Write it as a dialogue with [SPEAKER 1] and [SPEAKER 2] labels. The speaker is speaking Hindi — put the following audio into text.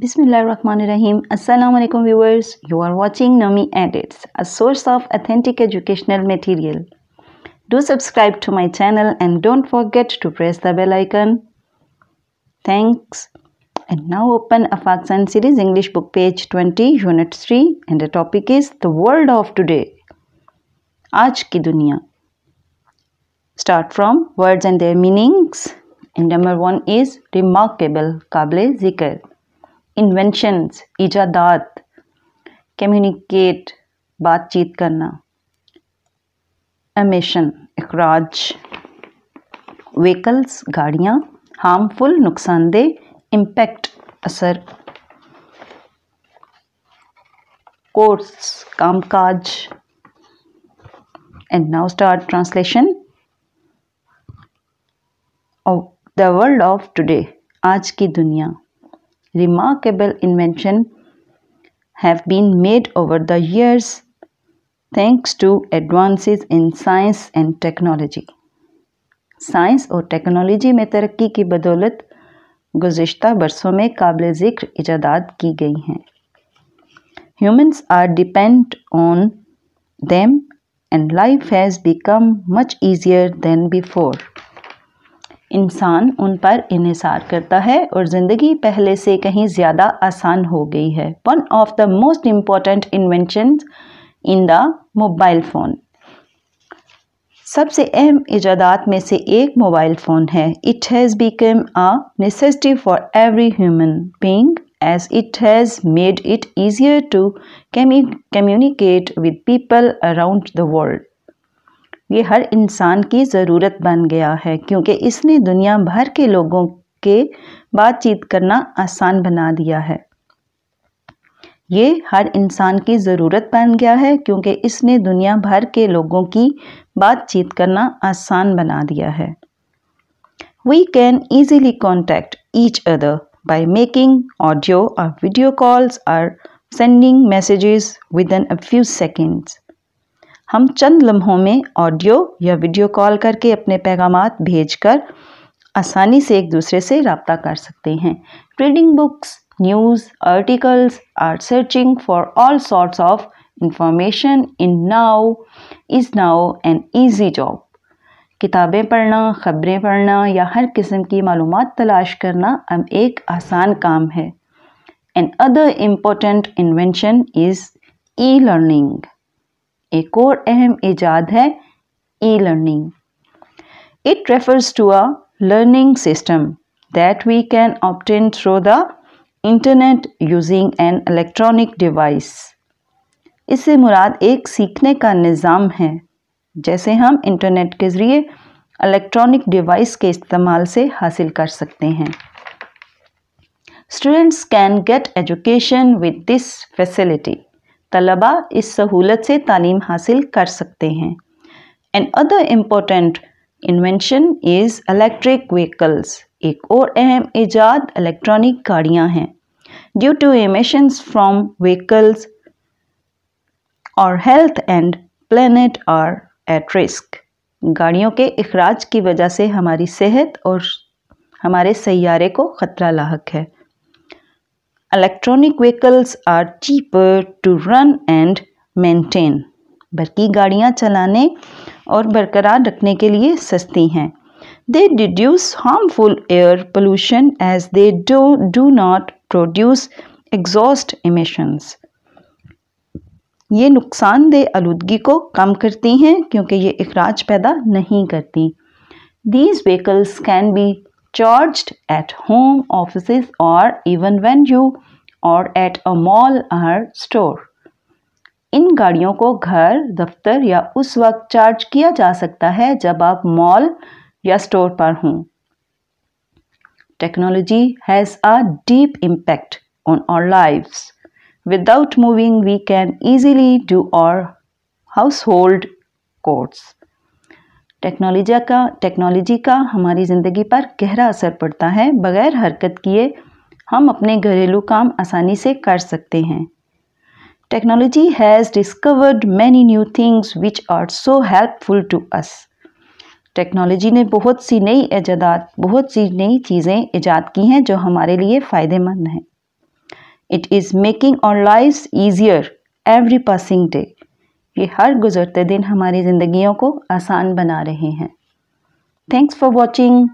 [SPEAKER 1] Bismillahirrahmanirrahim. Assalamu alaikum viewers. You are watching Nomi Edits, a source of authentic educational material. Do subscribe to my channel and don't forget to press the bell icon. Thanks. And now open Afaq Sun Series English book page 20 unit 3 and the topic is the world of today. Aaj ki dunya. Start from words and their meanings. And number 1 is remarkable, kable zikr. Inventions ईजादात कम्युनिकेट बातचीत करना एमेशन अखराज व्हीकल्स गाड़ियाँ हार्मफुल नुकसानदेह इम्पैक्ट असर कोर्स कामकाज and now start translation of the world of आज की दुनिया remarkable invention have been made over the years thanks to advances in science and technology. science aur technology mein tarakki ki badolat guzishta barson mein qabil e zikr ijadat ki gayi hain humans are depend on them and life has become much easier than before इंसान उन पर इसार करता है और ज़िंदगी पहले से कहीं ज़्यादा आसान हो गई है one of the most important invention in the mobile phone सबसे अहम इजादात में से एक मोबाइल फ़ोन है it has become a necessity for every human being as it has made it easier to communicate with people around the world ये हर इंसान की ज़रूरत बन गया है क्योंकि इसने दुनिया भर के लोगों के बातचीत करना आसान बना दिया है ये हर इंसान की ज़रूरत बन गया है क्योंकि इसने दुनिया भर के लोगों की बातचीत करना आसान बना दिया है we can easily contact each other making audio और वीडियो कॉल्स और sending messages within a few seconds हम चंद लम्हों में ऑडियो या वीडियो कॉल करके अपने पैगाम भेजकर आसानी से एक दूसरे से रबता कर सकते हैं reading books news articles or searching for all sorts of information in now is now an easy job किताबें पढ़ना ख़बरें पढ़ना या हर किस्म की मालूम तलाश करना अब एक आसान काम है another important invention is e learning एक और अहम ईजाद है e learning it refers to a learning system that we can obtain through the internet using an electronic device इससे मुराद एक सीखने का निज़ाम है जैसे हम इंटरनेट के ज़रिए इलेक्ट्रॉनिक डिवाइस के इस्तेमाल से हासिल कर सकते हैं students can get education with this facility तलबा इस सहूलत से तालीम हासिल कर सकते हैं and other important invention is electric vehicles एक और अहम ईजाद इलेक्ट्रॉनिक गाड़ियाँ हैं due to emissions from vehicles our health and planet are at risk गाड़ियों के अखराज की वजह से हमारी सेहत और हमारे सैारे को ख़तरा लाक है electronic vehicles are cheaper to run and maintain बल्कि गाड़ियाँ चलाने और बरकरार रखने के लिए सस्ती हैं they reduce harmful air pollution as they do not produce exhaust emissions ये नुकसानदेह आलूदगी को कम करती हैं क्योंकि ये अखराज पैदा नहीं करती these vehicles can be charged at home, offices, or even when you or at a mall or store. इन गाड़ियों को घर दफ्तर या उस वक्त चार्ज किया जा सकता है जब आप मॉल या स्टोर पर हों technology has a deep impact on our lives without moving we can easily do our household chores technology का टेक्नोलॉजी का हमारी ज़िंदगी पर गहरा असर पड़ता है बग़ैर हरकत किए हम अपने घरेलू काम आसानी से कर सकते हैं technology has discovered many new things which are so helpful to us technology ने बहुत सी नई ईजादात बहुत सी नई चीज़ें ईजाद की हैं जो हमारे लिए फ़ायदेमंद हैं it is making our life easier every passing day ये हर गुज़रते दिन हमारी ज़िंदगियों को आसान बना रहे हैं थैंक्स फॉर वॉचिंग